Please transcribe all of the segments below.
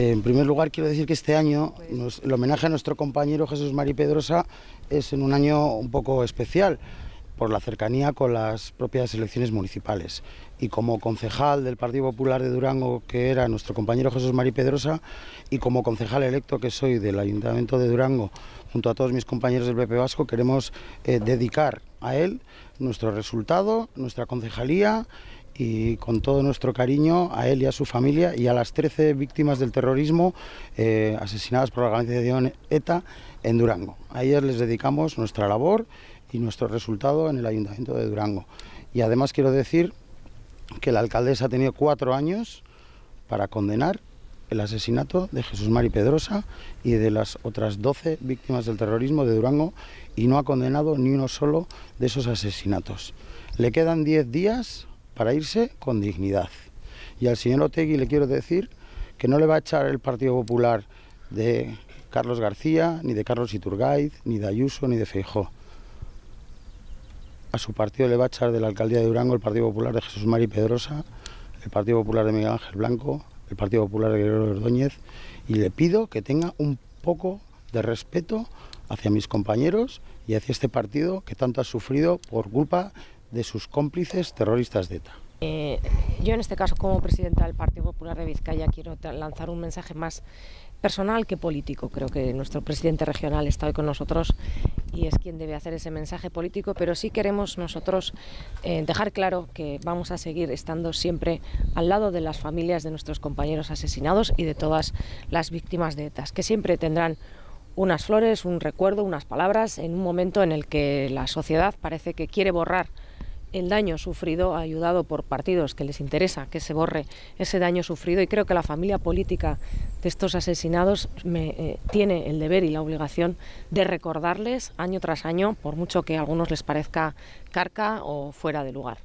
En primer lugar, quiero decir que este año el homenaje a nuestro compañero Jesús María Pedrosa es en un año un poco especial por la cercanía con las propias elecciones municipales. Y como concejal del Partido Popular de Durango, que era nuestro compañero Jesús María Pedrosa, y como concejal electo que soy del Ayuntamiento de Durango, junto a todos mis compañeros del PP Vasco, queremos eh, dedicar a él nuestro resultado, nuestra concejalía y con todo nuestro cariño a él y a su familia y a las 13 víctimas del terrorismo eh, asesinadas por la organización ETA en Durango. A ellas les dedicamos nuestra labor y nuestro resultado en el Ayuntamiento de Durango. Y además quiero decir que la alcaldesa ha tenido cuatro años para condenar el asesinato de Jesús Mari Pedrosa y de las otras 12 víctimas del terrorismo de Durango y no ha condenado ni uno solo de esos asesinatos. Le quedan 10 días para irse con dignidad. Y al señor Otegui le quiero decir que no le va a echar el Partido Popular de Carlos García, ni de Carlos Iturgaiz, ni de Ayuso, ni de Feijó. A su partido le va a echar de la alcaldía de Durango el Partido Popular de Jesús Mari Pedrosa, el Partido Popular de Miguel Ángel Blanco, el Partido Popular de Guerrero Ordóñez, y le pido que tenga un poco de respeto hacia mis compañeros y hacia este partido que tanto ha sufrido por culpa de sus cómplices terroristas de ETA. Eh, yo en este caso como presidenta del Partido Popular de Vizcaya quiero lanzar un mensaje más personal que político. Creo que nuestro presidente regional está hoy con nosotros y es quien debe hacer ese mensaje político, pero sí queremos nosotros eh, dejar claro que vamos a seguir estando siempre al lado de las familias de nuestros compañeros asesinados y de todas las víctimas de ETA, que siempre tendrán unas flores, un recuerdo, unas palabras en un momento en el que la sociedad parece que quiere borrar el daño sufrido ayudado por partidos que les interesa que se borre ese daño sufrido y creo que la familia política de estos asesinados eh, tiene el deber y la obligación de recordarles año tras año, por mucho que a algunos les parezca carca o fuera de lugar.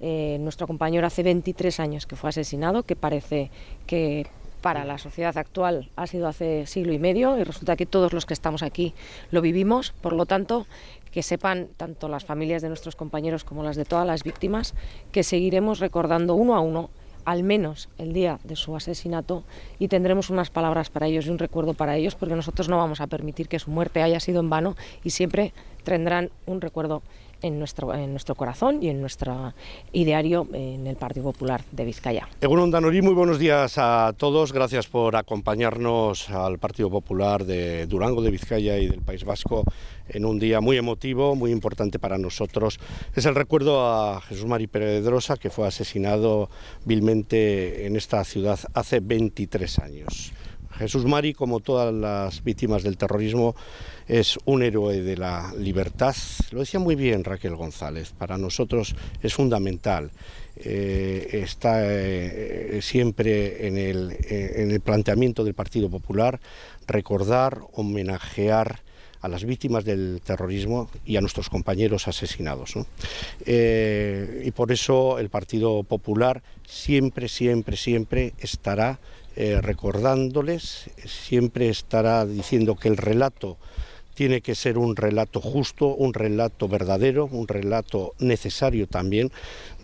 Eh, nuestro compañero hace 23 años que fue asesinado, que parece que para la sociedad actual ha sido hace siglo y medio y resulta que todos los que estamos aquí lo vivimos. Por lo tanto, que sepan tanto las familias de nuestros compañeros como las de todas las víctimas que seguiremos recordando uno a uno al menos el día de su asesinato y tendremos unas palabras para ellos y un recuerdo para ellos porque nosotros no vamos a permitir que su muerte haya sido en vano y siempre tendrán un recuerdo en nuestro, en nuestro corazón y en nuestro ideario en el Partido Popular de Vizcaya. Egunon Danorí, muy buenos días a todos. Gracias por acompañarnos al Partido Popular de Durango, de Vizcaya y del País Vasco en un día muy emotivo, muy importante para nosotros. Es el recuerdo a Jesús Mari Drosa que fue asesinado vilmente en esta ciudad hace 23 años. Jesús Mari, como todas las víctimas del terrorismo, es un héroe de la libertad. Lo decía muy bien Raquel González, para nosotros es fundamental. Eh, está eh, siempre eh, en el, planteamiento del Partido Popular recordar, homenajear a las víctimas del terrorismo y a nuestros compañeros asesinados. y por eso el Partido Popular siempre, siempre, siempre estará eh, recordándoles, siempre estará diciendo que el relato tiene que ser un relato justo, un relato verdadero, un relato necesario también,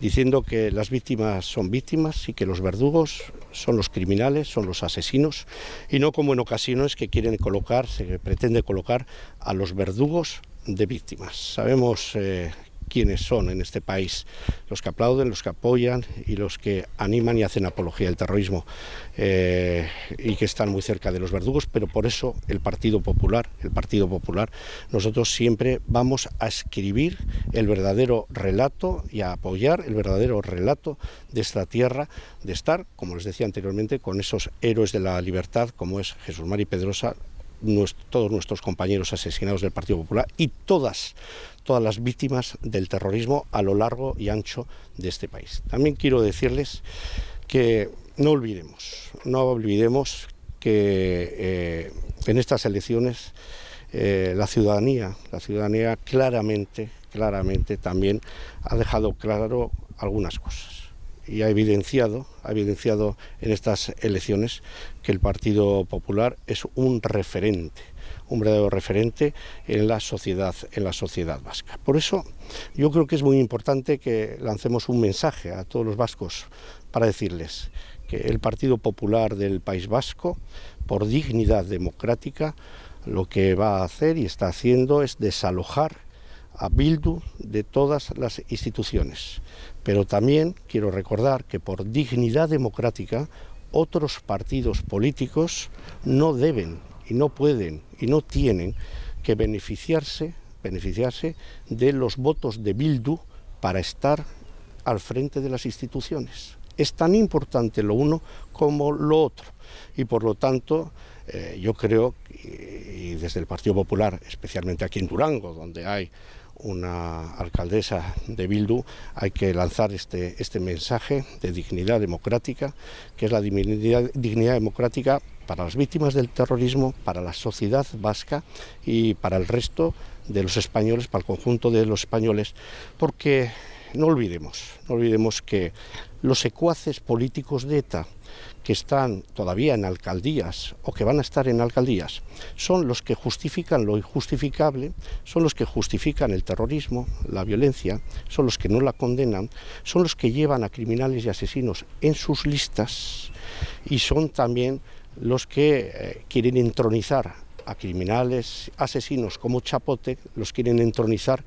diciendo que las víctimas son víctimas y que los verdugos son los criminales, son los asesinos, y no como en ocasiones que quieren colocar, se pretende colocar a los verdugos de víctimas. Sabemos eh, quienes son en este país, los que aplauden, los que apoyan y los que animan y hacen apología del terrorismo eh, y que están muy cerca de los verdugos, pero por eso el Partido Popular, el Partido Popular, nosotros siempre vamos a escribir el verdadero relato y a apoyar el verdadero relato de esta tierra, de estar, como les decía anteriormente, con esos héroes de la libertad como es Jesús Mari Pedrosa, todos nuestros compañeros asesinados del Partido Popular y todas, todas las víctimas del terrorismo a lo largo y ancho de este país. También quiero decirles que no olvidemos, no olvidemos que eh, en estas elecciones eh, la ciudadanía, la ciudadanía claramente, claramente también ha dejado claro algunas cosas y ha evidenciado, ha evidenciado en estas elecciones que el Partido Popular es un referente, un verdadero referente en la sociedad, en la sociedad vasca. Por eso yo creo que es muy importante que lancemos un mensaje a todos los vascos para decirles que el Partido Popular del País Vasco, por dignidad democrática, lo que va a hacer y está haciendo es desalojar a Bildu de todas las instituciones. Pero también quiero recordar que por dignidad democrática otros partidos políticos no deben y no pueden y no tienen que beneficiarse, beneficiarse de los votos de Bildu para estar al frente de las instituciones. Es tan importante lo uno como lo otro y por lo tanto eh, yo creo, y desde el Partido Popular, especialmente aquí en Durango, donde hay una alcaldesa de Bildu, hay que lanzar este, este mensaje de dignidad democrática, que es la dignidad democrática para las víctimas del terrorismo, para la sociedad vasca y para el resto de los españoles, para el conjunto de los españoles, porque no olvidemos, no olvidemos que los secuaces políticos de ETA que están todavía en alcaldías o que van a estar en alcaldías son los que justifican lo injustificable, son los que justifican el terrorismo, la violencia, son los que no la condenan, son los que llevan a criminales y asesinos en sus listas y son también los que eh, quieren entronizar a criminales, asesinos como Chapote, los quieren entronizar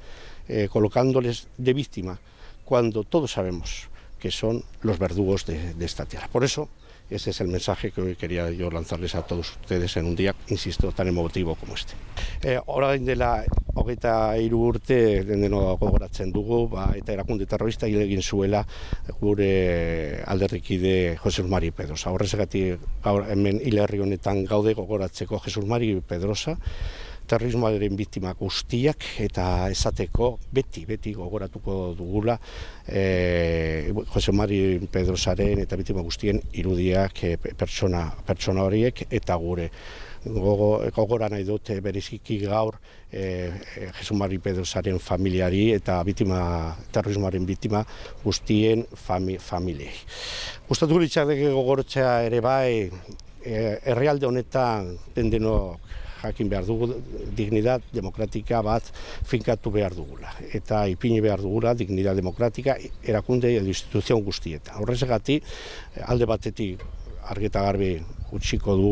eh, colocándoles de víctima, cuando todos sabemos que son los verdugos de, de esta tierra. Por eso Ese es el mensaje que hoy quería yo lanzarles a todos ustedes en un día, insisto, tan emotivo como este. Eh, ahora, e, dela hogeita iru urte, den deno gogoratzen dugu, ba, eta erakunde terrorista egin zuela gure alderrikide Jesus Mari Pedrosa. Horrez gaur hemen hilerri honetan gaude gogoratzeko Jesus Mari Pedrosa, terrorismoaren biktima guztiak eta esateko beti beti gogoratuko dugula eh Jose Mari Pedro Saren eta biktima guztien irudiak e, pertsona, pertsona horiek eta gure gogo gogora nahi dut e, bereziki gaur e, e Jesu Mari Pedro Saren familiari eta biktima terrorismoaren biktima guztien fami, familiei. Gustatuko gogortzea ere bai herrialde honetan dendenok jakin behar dugu dignidad demokratika bat finkatu behar dugula. Eta ipini behar dugula dignidad demokratika erakunde edo instituzion guztieta. Horrez alde batetik argeta garbi utxiko du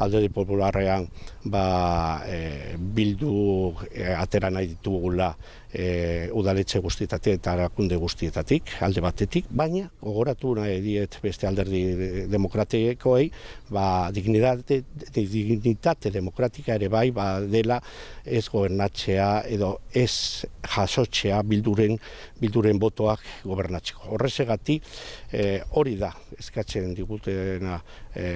alde popularrean ba, eh, bildu e, eh, atera nahi ditugula e, udaletxe guztietatik eta arakunde guztietatik, alde batetik, baina gogoratu nahi diet beste alderdi demokratikoei, ba, dignitate, dignitate demokratika ere bai, ba, dela ez gobernatzea edo ez jasotzea bilduren, bilduren botoak gobernatzeko. Horrez egati, e, hori da, eskatzen digutena, e,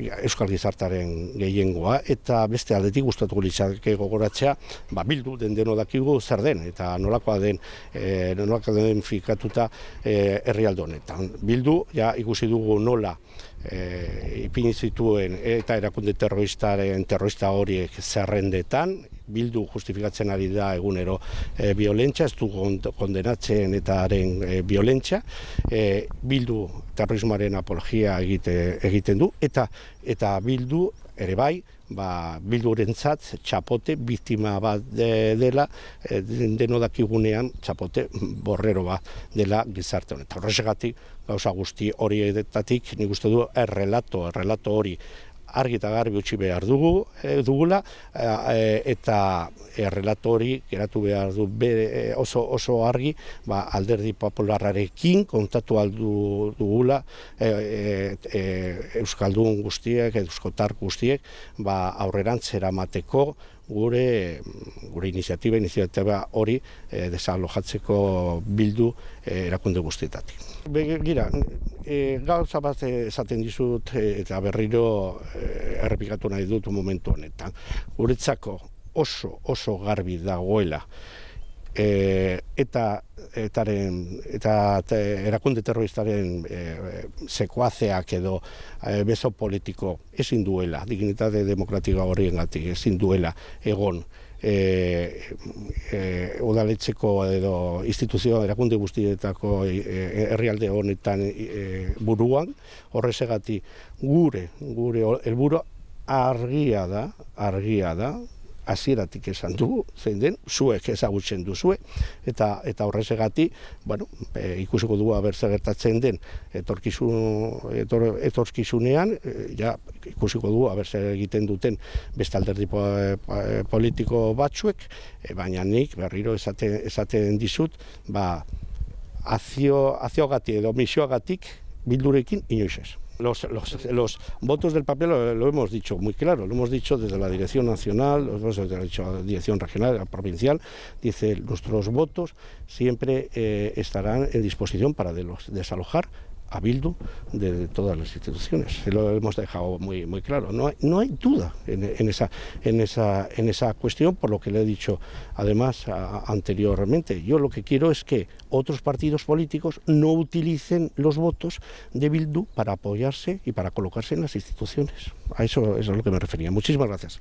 ja, euskal gizartaren gehiengoa eta beste aldetik gustatuko litzake gogoratzea, ba bildu den deno dakigu zer den eta nolakoa den eh nolakoa den fikatuta eh herrialde honetan. Bildu ja ikusi dugu nola e, eh, ipin zituen eta erakunde terroristaren terrorista horiek zerrendetan, bildu justifikatzen ari da egunero e, eh, violentsa, ez du kondenatzen eta haren e, bildu terrorismoaren apologia egite, egiten du, eta eta bildu ere bai, ba, bildurentzat txapote biktima bat dela, e, denodakigunean txapote borrero bat dela gizarte honetan. Horrezegatik, gauza guzti hori edetatik, nik uste du, errelato, errelato hori argi eta garbi utzi behar dugu, eh, dugula, eh, eh, eta errelato hori geratu behar du oso, oso argi, ba, alderdi popularrarekin kontatu aldu dugula e, e, Euskaldun guztiek, Euskotar guztiek, ba, aurrerantzera mateko, gure mm, gure iniziatiba iniziatiba hori e, desalojatzeko bildu eh, erakunde guztietatik. Begira, e, gauza bat esaten dizut eta berriro errepikatu nahi dut momentu honetan. Guretzako oso oso garbi dagoela e, eta etaren eta erakunde terroristaren e, sekuazeak edo e, beso politiko ezin duela dignitate demokratikoa horiengatik ezin duela egon E, e, edo instituzioa erakunde guztietako e, e, herrialde e, honetan e, buruan, horrezegati gure, gure helburu argia da, argia da, hasieratik esan dugu, zein den, zuek ezagutzen duzue, eta eta horrezegati, bueno, e, ikusiko dugu abertze gertatzen den, etorkizun, etor, etorkizunean, e, ja, ikusiko dugu aber egiten duten beste alderdi e, politiko batzuek, e, baina nik berriro esaten, dizut, ba, azio, azio gati edo bildurekin inoiz Los, los, votos del papel lo, hemos dicho muy claro, lo hemos dicho desde la dirección nacional, los hemos dicho la dirección regional, a provincial, dice nuestros votos siempre eh, estarán en disposición para desalojar a Bildu de todas las instituciones. Lo hemos dejado muy, muy claro. No hay, no hay duda en, esa, en, esa, en esa cuestión, por lo que le he dicho además anteriormente. Yo lo que quiero es que otros partidos políticos no utilicen los votos de Bildu para apoyarse y para colocarse en las instituciones. A eso, eso es a lo que me refería. Muchísimas gracias.